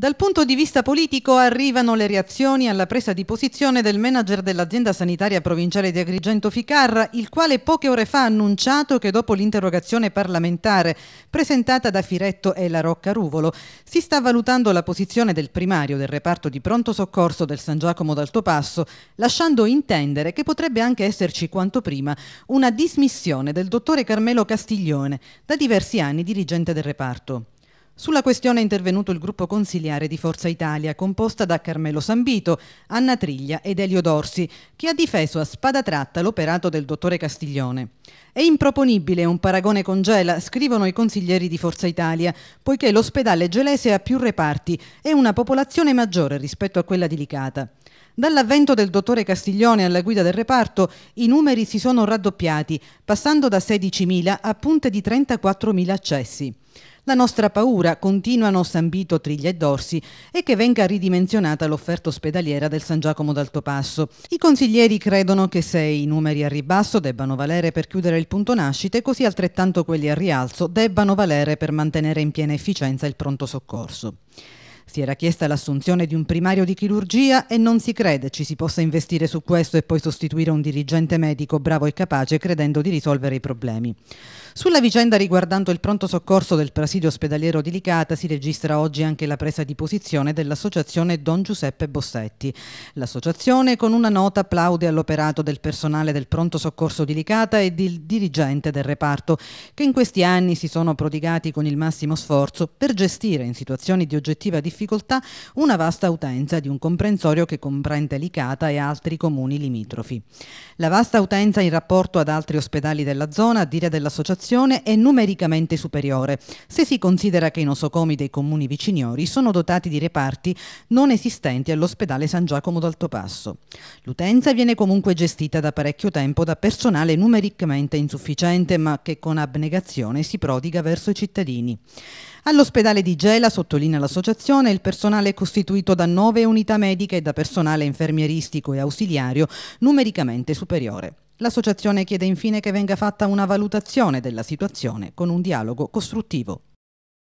Dal punto di vista politico arrivano le reazioni alla presa di posizione del manager dell'azienda sanitaria provinciale di Agrigento Ficarra, il quale poche ore fa ha annunciato che dopo l'interrogazione parlamentare presentata da Firetto e la Rocca Ruvolo si sta valutando la posizione del primario del reparto di pronto soccorso del San Giacomo d'Alto Passo, lasciando intendere che potrebbe anche esserci quanto prima una dismissione del dottore Carmelo Castiglione, da diversi anni dirigente del reparto. Sulla questione è intervenuto il gruppo consiliare di Forza Italia, composta da Carmelo Sambito, Anna Triglia ed Elio Dorsi, che ha difeso a spada tratta l'operato del dottore Castiglione. È improponibile un paragone con Gela, scrivono i consiglieri di Forza Italia, poiché l'ospedale gelese ha più reparti e una popolazione maggiore rispetto a quella di Licata. Dall'avvento del dottore Castiglione alla guida del reparto, i numeri si sono raddoppiati, passando da 16.000 a punte di 34.000 accessi. La nostra paura, continuano Sambito, Triglia e Dorsi, è che venga ridimensionata l'offerta ospedaliera del San Giacomo d'Alto Passo. I consiglieri credono che se i numeri a ribasso debbano valere per chiudere il punto nascite, così altrettanto quelli a rialzo debbano valere per mantenere in piena efficienza il pronto soccorso. Si era chiesta l'assunzione di un primario di chirurgia e non si crede ci si possa investire su questo e poi sostituire un dirigente medico bravo e capace credendo di risolvere i problemi. Sulla vicenda riguardante il pronto soccorso del presidio ospedaliero di Licata si registra oggi anche la presa di posizione dell'associazione Don Giuseppe Bossetti. L'associazione con una nota plaude all'operato del personale del pronto soccorso di Licata e del dirigente del reparto che in questi anni si sono prodigati con il massimo sforzo per gestire in situazioni di oggettiva difficoltà difficoltà una vasta utenza di un comprensorio che comprende Licata e altri comuni limitrofi. La vasta utenza in rapporto ad altri ospedali della zona, a dire dell'associazione, è numericamente superiore, se si considera che i nosocomi dei comuni viciniori sono dotati di reparti non esistenti all'ospedale San Giacomo d'Alto Passo. L'utenza viene comunque gestita da parecchio tempo da personale numericamente insufficiente, ma che con abnegazione si prodiga verso i cittadini. All'ospedale di Gela, sottolinea l'associazione, manifestazione il personale è costituito da nove unità mediche e da personale infermieristico e ausiliario numericamente superiore. L'associazione chiede infine che venga fatta una valutazione della situazione con un dialogo costruttivo.